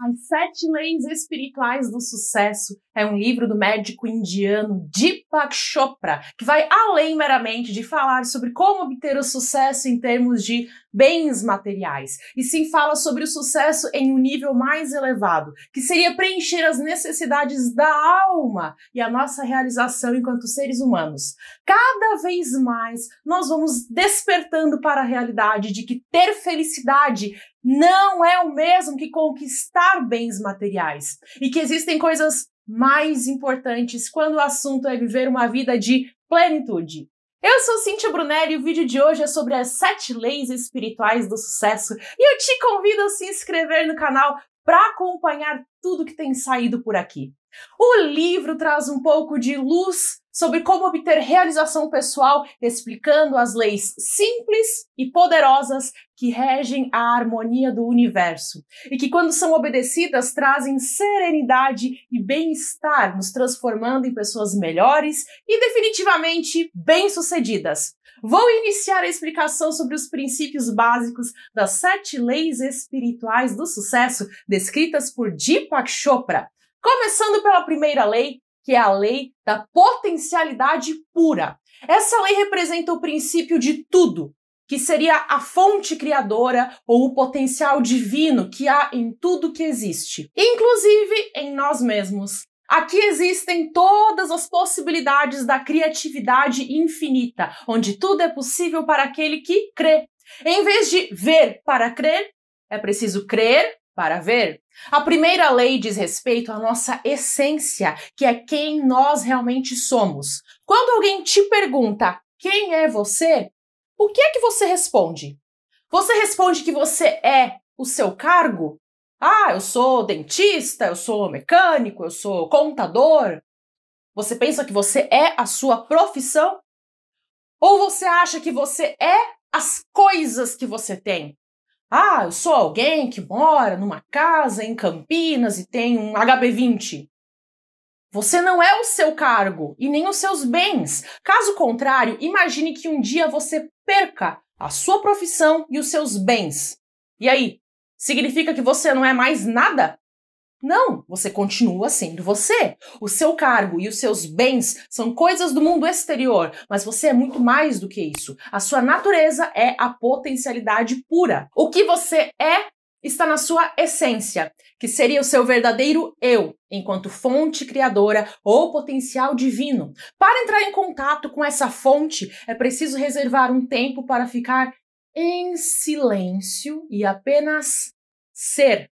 As Sete Leis Espirituais do Sucesso é um livro do médico indiano Deepak Chopra, que vai além meramente de falar sobre como obter o sucesso em termos de bens materiais, e sim fala sobre o sucesso em um nível mais elevado, que seria preencher as necessidades da alma e a nossa realização enquanto seres humanos. Cada vez mais nós vamos despertando para a realidade de que ter felicidade não é o mesmo que conquistar bens materiais e que existem coisas mais importantes quando o assunto é viver uma vida de plenitude. Eu sou Cintia Brunelli e o vídeo de hoje é sobre as sete leis espirituais do sucesso e eu te convido a se inscrever no canal para acompanhar tudo que tem saído por aqui. O livro traz um pouco de luz sobre como obter realização pessoal, explicando as leis simples e poderosas que regem a harmonia do universo e que, quando são obedecidas, trazem serenidade e bem-estar, nos transformando em pessoas melhores e definitivamente bem-sucedidas. Vou iniciar a explicação sobre os princípios básicos das sete leis espirituais do sucesso descritas por Deepak Chopra. Começando pela primeira lei, que é a lei da potencialidade pura. Essa lei representa o princípio de tudo, que seria a fonte criadora ou o potencial divino que há em tudo que existe, inclusive em nós mesmos. Aqui existem todas as possibilidades da criatividade infinita, onde tudo é possível para aquele que crê. Em vez de ver para crer, é preciso crer para ver? A primeira lei diz respeito à nossa essência, que é quem nós realmente somos. Quando alguém te pergunta quem é você, o que é que você responde? Você responde que você é o seu cargo? Ah, eu sou dentista, eu sou mecânico, eu sou contador. Você pensa que você é a sua profissão? Ou você acha que você é as coisas que você tem? Ah, eu sou alguém que mora numa casa em Campinas e tem um HB20. Você não é o seu cargo e nem os seus bens. Caso contrário, imagine que um dia você perca a sua profissão e os seus bens. E aí, significa que você não é mais nada? Não, você continua sendo você. O seu cargo e os seus bens são coisas do mundo exterior, mas você é muito mais do que isso. A sua natureza é a potencialidade pura. O que você é está na sua essência, que seria o seu verdadeiro eu, enquanto fonte criadora ou potencial divino. Para entrar em contato com essa fonte, é preciso reservar um tempo para ficar em silêncio e apenas ser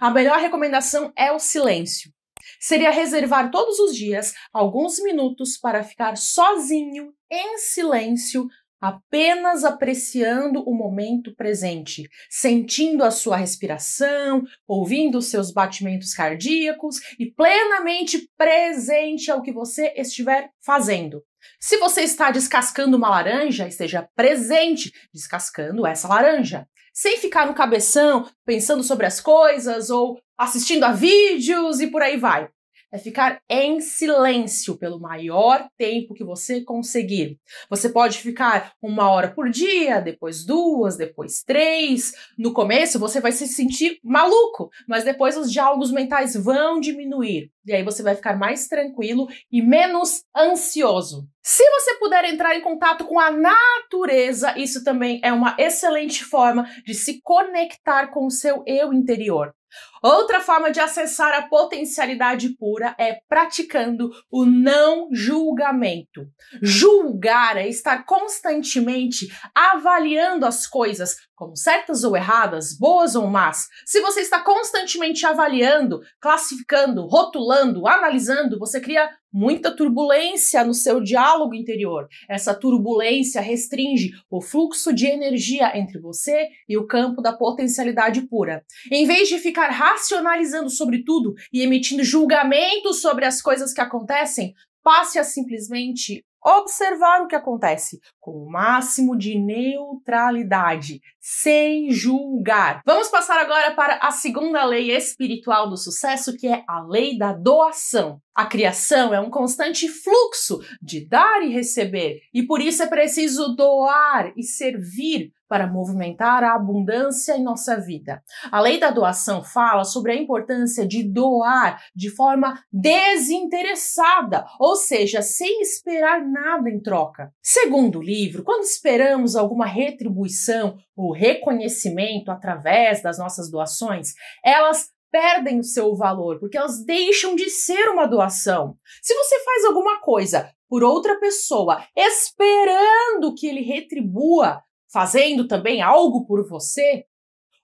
a melhor recomendação é o silêncio. Seria reservar todos os dias alguns minutos para ficar sozinho, em silêncio, apenas apreciando o momento presente, sentindo a sua respiração, ouvindo os seus batimentos cardíacos e plenamente presente ao que você estiver fazendo. Se você está descascando uma laranja, esteja presente descascando essa laranja sem ficar no cabeção, pensando sobre as coisas ou assistindo a vídeos e por aí vai. É ficar em silêncio pelo maior tempo que você conseguir. Você pode ficar uma hora por dia, depois duas, depois três. No começo você vai se sentir maluco, mas depois os diálogos mentais vão diminuir. E aí você vai ficar mais tranquilo e menos ansioso. Se você puder entrar em contato com a natureza, isso também é uma excelente forma de se conectar com o seu eu interior. Outra forma de acessar a potencialidade pura é praticando o não julgamento. Julgar é estar constantemente avaliando as coisas como certas ou erradas, boas ou más, se você está constantemente avaliando, classificando, rotulando, analisando, você cria muita turbulência no seu diálogo interior. Essa turbulência restringe o fluxo de energia entre você e o campo da potencialidade pura. Em vez de ficar racionalizando sobre tudo e emitindo julgamentos sobre as coisas que acontecem, passe a simplesmente observar o que acontece com o máximo de neutralidade, sem julgar. Vamos passar agora para a segunda lei espiritual do sucesso, que é a lei da doação. A criação é um constante fluxo de dar e receber, e por isso é preciso doar e servir para movimentar a abundância em nossa vida. A lei da doação fala sobre a importância de doar de forma desinteressada, ou seja, sem esperar nada em troca. Segundo o livro, quando esperamos alguma retribuição ou reconhecimento através das nossas doações, elas perdem o seu valor, porque elas deixam de ser uma doação. Se você faz alguma coisa por outra pessoa, esperando que ele retribua, fazendo também algo por você,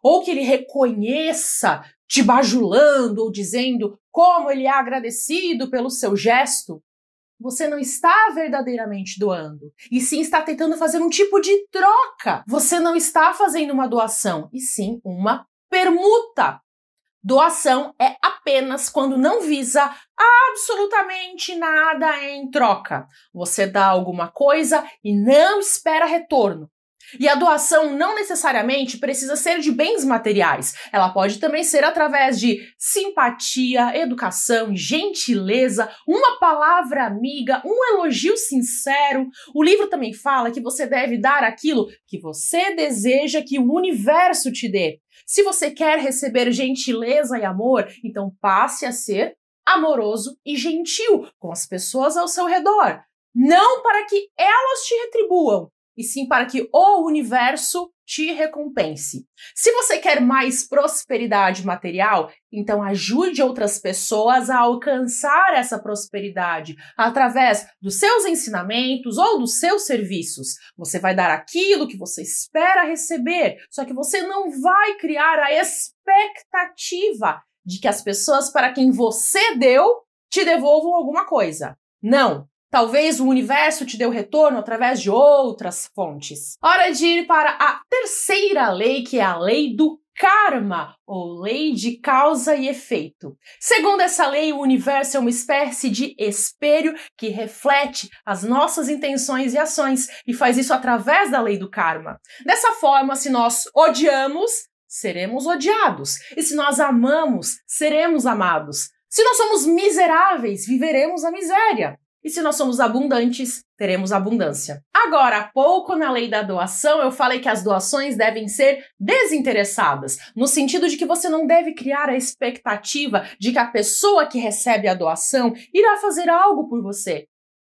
ou que ele reconheça te bajulando ou dizendo como ele é agradecido pelo seu gesto, você não está verdadeiramente doando, e sim está tentando fazer um tipo de troca. Você não está fazendo uma doação, e sim uma permuta. Doação é apenas quando não visa absolutamente nada em troca. Você dá alguma coisa e não espera retorno. E a doação não necessariamente precisa ser de bens materiais, ela pode também ser através de simpatia, educação, gentileza, uma palavra amiga, um elogio sincero. O livro também fala que você deve dar aquilo que você deseja que o universo te dê. Se você quer receber gentileza e amor, então passe a ser amoroso e gentil com as pessoas ao seu redor. Não para que elas te retribuam, e sim para que o universo te recompense. Se você quer mais prosperidade material, então ajude outras pessoas a alcançar essa prosperidade através dos seus ensinamentos ou dos seus serviços. Você vai dar aquilo que você espera receber, só que você não vai criar a expectativa de que as pessoas para quem você deu te devolvam alguma coisa. Não, Talvez o universo te deu retorno através de outras fontes. Hora de ir para a terceira lei, que é a lei do karma, ou lei de causa e efeito. Segundo essa lei, o universo é uma espécie de espelho que reflete as nossas intenções e ações e faz isso através da lei do karma. Dessa forma, se nós odiamos, seremos odiados, e se nós amamos, seremos amados. Se nós somos miseráveis, viveremos a miséria. E se nós somos abundantes, teremos abundância. Agora, há pouco na lei da doação, eu falei que as doações devem ser desinteressadas, no sentido de que você não deve criar a expectativa de que a pessoa que recebe a doação irá fazer algo por você.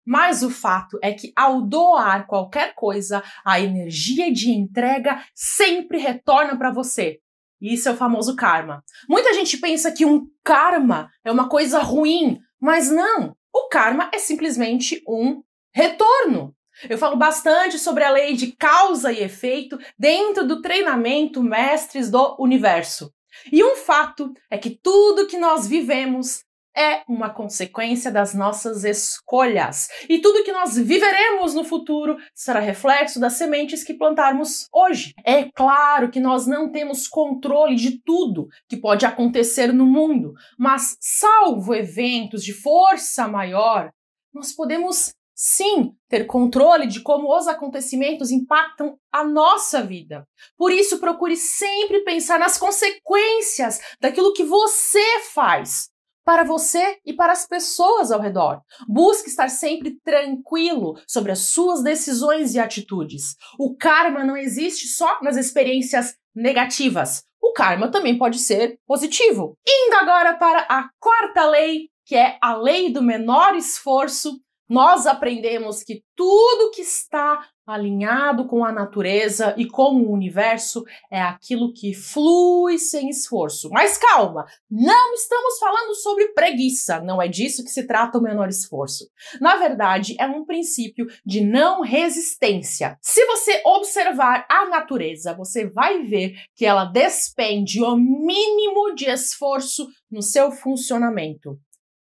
Mas o fato é que ao doar qualquer coisa, a energia de entrega sempre retorna para você. Isso é o famoso karma. Muita gente pensa que um karma é uma coisa ruim, mas não. O karma é simplesmente um retorno. Eu falo bastante sobre a lei de causa e efeito dentro do treinamento Mestres do Universo. E um fato é que tudo que nós vivemos é uma consequência das nossas escolhas. E tudo que nós viveremos no futuro será reflexo das sementes que plantarmos hoje. É claro que nós não temos controle de tudo que pode acontecer no mundo, mas salvo eventos de força maior, nós podemos sim ter controle de como os acontecimentos impactam a nossa vida. Por isso, procure sempre pensar nas consequências daquilo que você faz para você e para as pessoas ao redor. Busque estar sempre tranquilo sobre as suas decisões e atitudes. O karma não existe só nas experiências negativas. O karma também pode ser positivo. Indo agora para a quarta lei, que é a lei do menor esforço, nós aprendemos que tudo que está alinhado com a natureza e com o universo, é aquilo que flui sem esforço. Mas calma, não estamos falando sobre preguiça, não é disso que se trata o menor esforço. Na verdade, é um princípio de não resistência. Se você observar a natureza, você vai ver que ela despende o mínimo de esforço no seu funcionamento.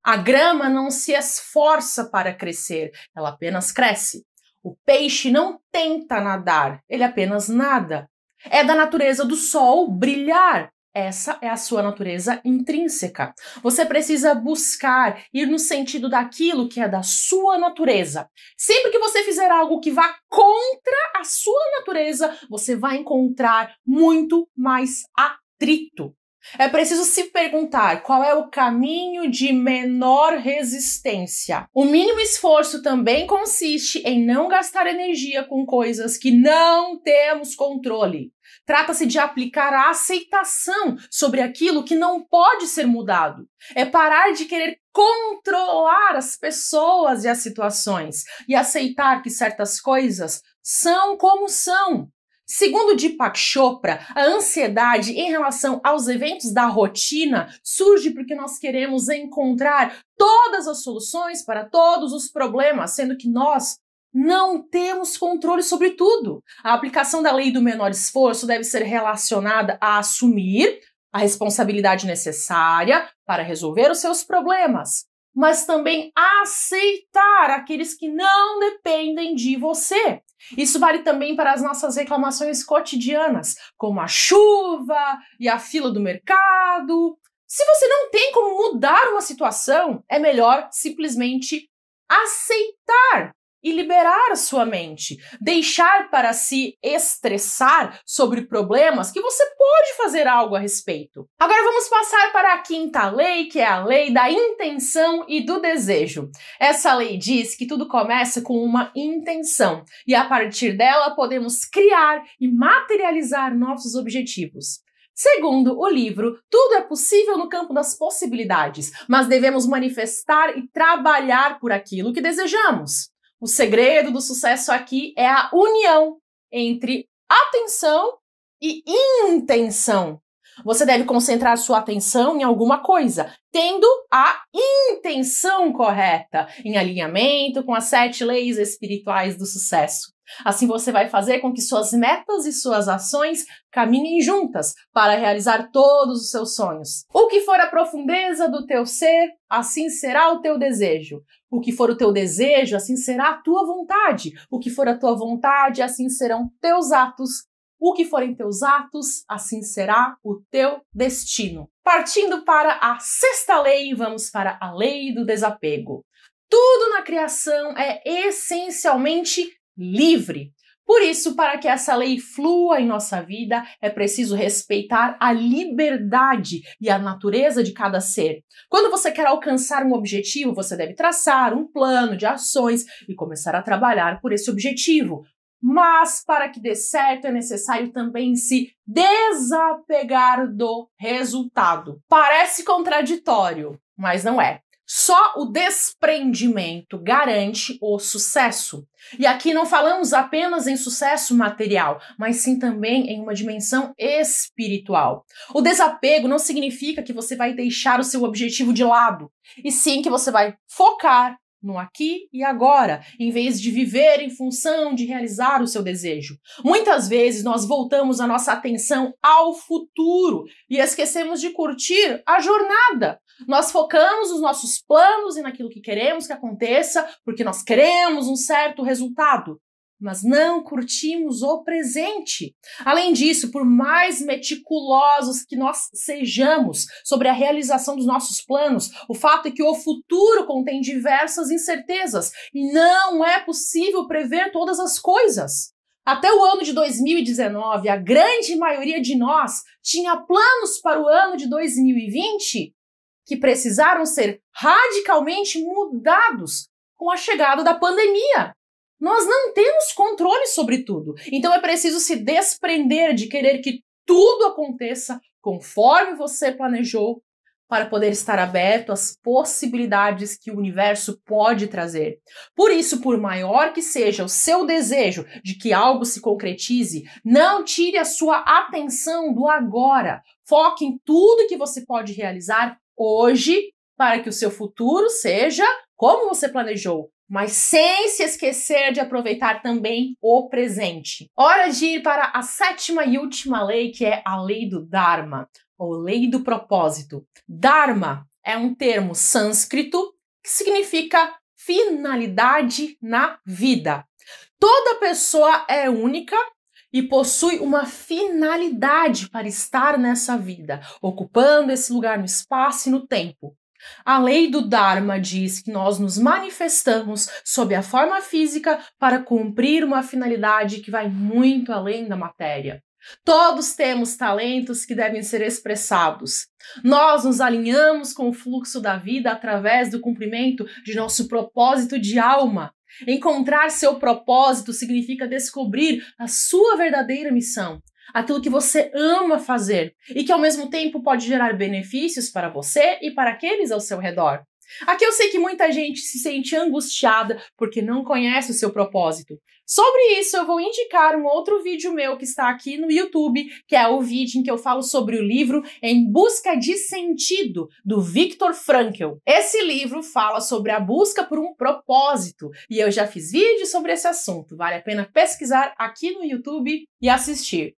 A grama não se esforça para crescer, ela apenas cresce. O peixe não tenta nadar, ele apenas nada. É da natureza do sol brilhar. Essa é a sua natureza intrínseca. Você precisa buscar ir no sentido daquilo que é da sua natureza. Sempre que você fizer algo que vá contra a sua natureza, você vai encontrar muito mais atrito. É preciso se perguntar qual é o caminho de menor resistência. O mínimo esforço também consiste em não gastar energia com coisas que não temos controle. Trata-se de aplicar a aceitação sobre aquilo que não pode ser mudado. É parar de querer controlar as pessoas e as situações e aceitar que certas coisas são como são Segundo Deepak Chopra, a ansiedade em relação aos eventos da rotina surge porque nós queremos encontrar todas as soluções para todos os problemas, sendo que nós não temos controle sobre tudo. A aplicação da lei do menor esforço deve ser relacionada a assumir a responsabilidade necessária para resolver os seus problemas, mas também aceitar aqueles que não dependem de você. Isso vale também para as nossas reclamações cotidianas, como a chuva e a fila do mercado. Se você não tem como mudar uma situação, é melhor simplesmente aceitar e liberar sua mente, deixar para se estressar sobre problemas que você pode fazer algo a respeito. Agora vamos passar para a quinta lei, que é a lei da intenção e do desejo. Essa lei diz que tudo começa com uma intenção e a partir dela podemos criar e materializar nossos objetivos. Segundo o livro, tudo é possível no campo das possibilidades, mas devemos manifestar e trabalhar por aquilo que desejamos. O segredo do sucesso aqui é a união entre atenção e intenção. Você deve concentrar sua atenção em alguma coisa, tendo a intenção correta, em alinhamento com as sete leis espirituais do sucesso. Assim você vai fazer com que suas metas e suas ações caminhem juntas para realizar todos os seus sonhos. O que for a profundeza do teu ser, assim será o teu desejo. O que for o teu desejo, assim será a tua vontade. O que for a tua vontade, assim serão teus atos. O que forem teus atos, assim será o teu destino. Partindo para a sexta lei, vamos para a lei do desapego. Tudo na criação é essencialmente livre. Por isso, para que essa lei flua em nossa vida, é preciso respeitar a liberdade e a natureza de cada ser. Quando você quer alcançar um objetivo, você deve traçar um plano de ações e começar a trabalhar por esse objetivo. Mas para que dê certo, é necessário também se desapegar do resultado. Parece contraditório, mas não é. Só o desprendimento garante o sucesso. E aqui não falamos apenas em sucesso material, mas sim também em uma dimensão espiritual. O desapego não significa que você vai deixar o seu objetivo de lado, e sim que você vai focar, no aqui e agora, em vez de viver em função de realizar o seu desejo. Muitas vezes nós voltamos a nossa atenção ao futuro e esquecemos de curtir a jornada. Nós focamos os nossos planos e naquilo que queremos que aconteça, porque nós queremos um certo resultado mas não curtimos o presente. Além disso, por mais meticulosos que nós sejamos sobre a realização dos nossos planos, o fato é que o futuro contém diversas incertezas e não é possível prever todas as coisas. Até o ano de 2019, a grande maioria de nós tinha planos para o ano de 2020 que precisaram ser radicalmente mudados com a chegada da pandemia. Nós não temos controle sobre tudo. Então é preciso se desprender de querer que tudo aconteça conforme você planejou para poder estar aberto às possibilidades que o universo pode trazer. Por isso, por maior que seja o seu desejo de que algo se concretize, não tire a sua atenção do agora. Foque em tudo que você pode realizar hoje para que o seu futuro seja como você planejou, mas sem se esquecer de aproveitar também o presente. Hora de ir para a sétima e última lei, que é a lei do Dharma, ou lei do propósito. Dharma é um termo sânscrito que significa finalidade na vida. Toda pessoa é única e possui uma finalidade para estar nessa vida, ocupando esse lugar no espaço e no tempo. A lei do Dharma diz que nós nos manifestamos sob a forma física para cumprir uma finalidade que vai muito além da matéria. Todos temos talentos que devem ser expressados. Nós nos alinhamos com o fluxo da vida através do cumprimento de nosso propósito de alma. Encontrar seu propósito significa descobrir a sua verdadeira missão aquilo que você ama fazer e que ao mesmo tempo pode gerar benefícios para você e para aqueles ao seu redor. Aqui eu sei que muita gente se sente angustiada porque não conhece o seu propósito. Sobre isso, eu vou indicar um outro vídeo meu que está aqui no YouTube, que é o vídeo em que eu falo sobre o livro Em Busca de Sentido, do Viktor Frankl. Esse livro fala sobre a busca por um propósito e eu já fiz vídeo sobre esse assunto. Vale a pena pesquisar aqui no YouTube e assistir.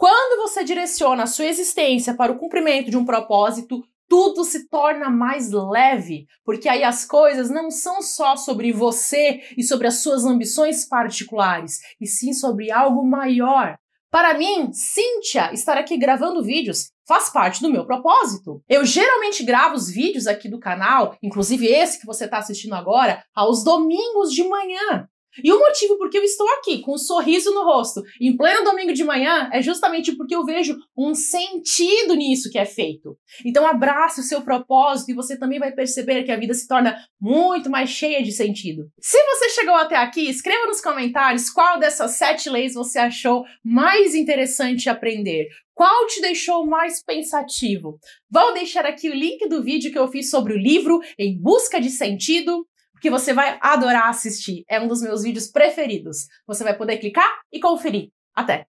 Quando você direciona a sua existência para o cumprimento de um propósito, tudo se torna mais leve, porque aí as coisas não são só sobre você e sobre as suas ambições particulares, e sim sobre algo maior. Para mim, Cíntia, estar aqui gravando vídeos faz parte do meu propósito. Eu geralmente gravo os vídeos aqui do canal, inclusive esse que você está assistindo agora, aos domingos de manhã. E o motivo por que eu estou aqui, com um sorriso no rosto, em pleno domingo de manhã, é justamente porque eu vejo um sentido nisso que é feito. Então abrace o seu propósito e você também vai perceber que a vida se torna muito mais cheia de sentido. Se você chegou até aqui, escreva nos comentários qual dessas sete leis você achou mais interessante aprender. Qual te deixou mais pensativo? Vou deixar aqui o link do vídeo que eu fiz sobre o livro Em Busca de Sentido que você vai adorar assistir. É um dos meus vídeos preferidos. Você vai poder clicar e conferir. Até!